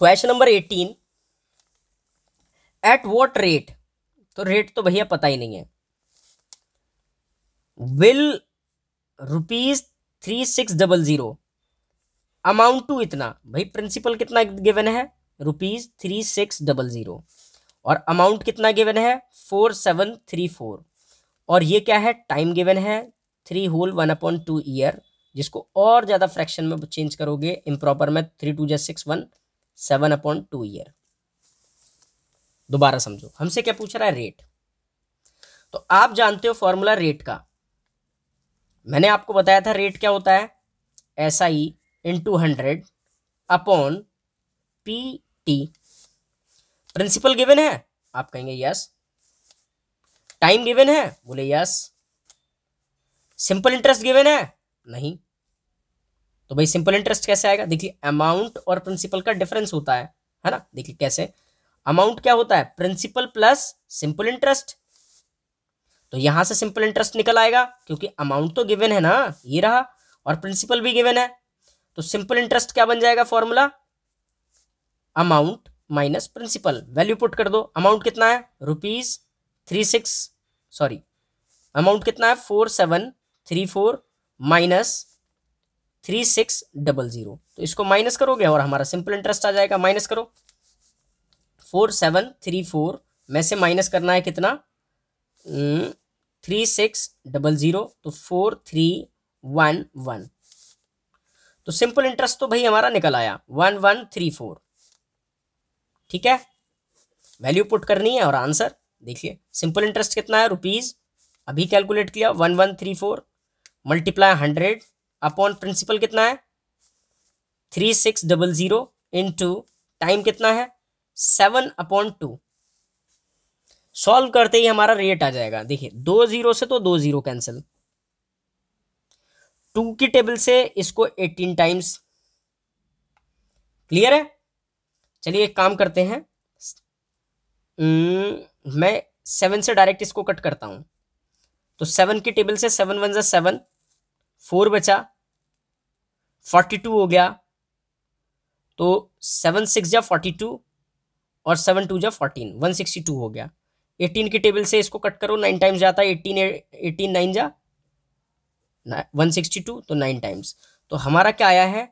question number eighteen at what rate तो rate तो भैया पता ही नहीं है will rupees three six double zero amount to इतना भाई प्रिंसिपल कितना गिवन है rupees three six double zero और अमाउंट कितना गिवन है फोर सेवन थ्री फोर और ये क्या है टाइम गिवन है three whole one upon two year जिसको और ज़्यादा फ्रैक्शन में चेंज करोगे इम्प्रॉपर में थ्री टू जै six one seven upon two year दोबारा समझो हमसे क्या पूछ रहा है रेट तो आप जानते हो फॉर्मूला रेट का मैंने आपको बताया था रेट क्या होता है S I two hundred upon P T principal given है आप कहेंगे यस टाइम गिवन है बोले यस सिंपल इंटरेस्ट गिवन है नहीं तो भाई सिंपल इंटरेस्ट कैसे आएगा देखिए अमाउंट और प्रिंसिपल का डिफरेंस होता है है ना देखिए कैसे अमाउंट क्या होता है प्रिंसिपल प्लस सिंपल इंटरेस्ट तो यहां से सिंपल इंटरेस्ट निकल आएगा क्योंकि अमाउंट तो गिवन है ना ये रहा और प्रिंसिपल भी गिवन है तो सिंपल इंटरेस्ट क्या बन जाएगा formula amount minus principal value put कर दो अमाउंट कितना है rupees three six sorry amount कितना है four seven three four minus three six double zero तो इसको माइनस करोगे और हमारा सिंपल इंटरेस्ट आ जाएगा माइनस करो फोर सेवन थ्री फोर में से माइनस करना है कितना थ्री सिक्स डबल जीरो तो फोर थ्री वन वन तो सिंपल इंटरेस्ट तो भाई हमारा निकल आया वन वन थ्री फोर ठीक है वैल्यू पुट करनी है और आंसर देखिए सिंपल इंटरेस्ट कितना है रुपीज़ अभी कैलकुलेट किया one one three four multiply hundred upon principal कितना है three six double zero into time कितना है सेवन अपॉन टू सॉल्व करते ही हमारा रेट आ जाएगा देखिए दो जीरो से तो दो जीरो कैंसिल टू की टेबल से इसको एटीन टाइम्स क्लियर है चलिए एक काम करते हैं hmm, मैं सेवन से डायरेक्ट इसको कट करता हूं तो सेवन की टेबल से सेवन वन ज़ा सेवन फोर बचा फोर्टी टू हो गया तो सेवन सिक्स जा फोर्टी टू और सेवन टू जा फोर्टीन वन सिक्सटी टू हो गया एटीन के टेबल से इसको कट करो नाइन टाइम्स जाता है एटीन एटीन नाइन जा वन सिक्सटी टू तो नाइन टाइम्स तो हमारा क्या आया है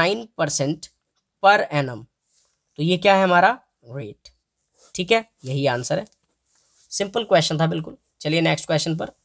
नाइन परसेंट पर एम तो ये क्या है हमारा रेट ठीक है यही आंसर है सिंपल क्वेश्चन था बिल्कुल चलिए नेक्स्ट क्वेश्चन पर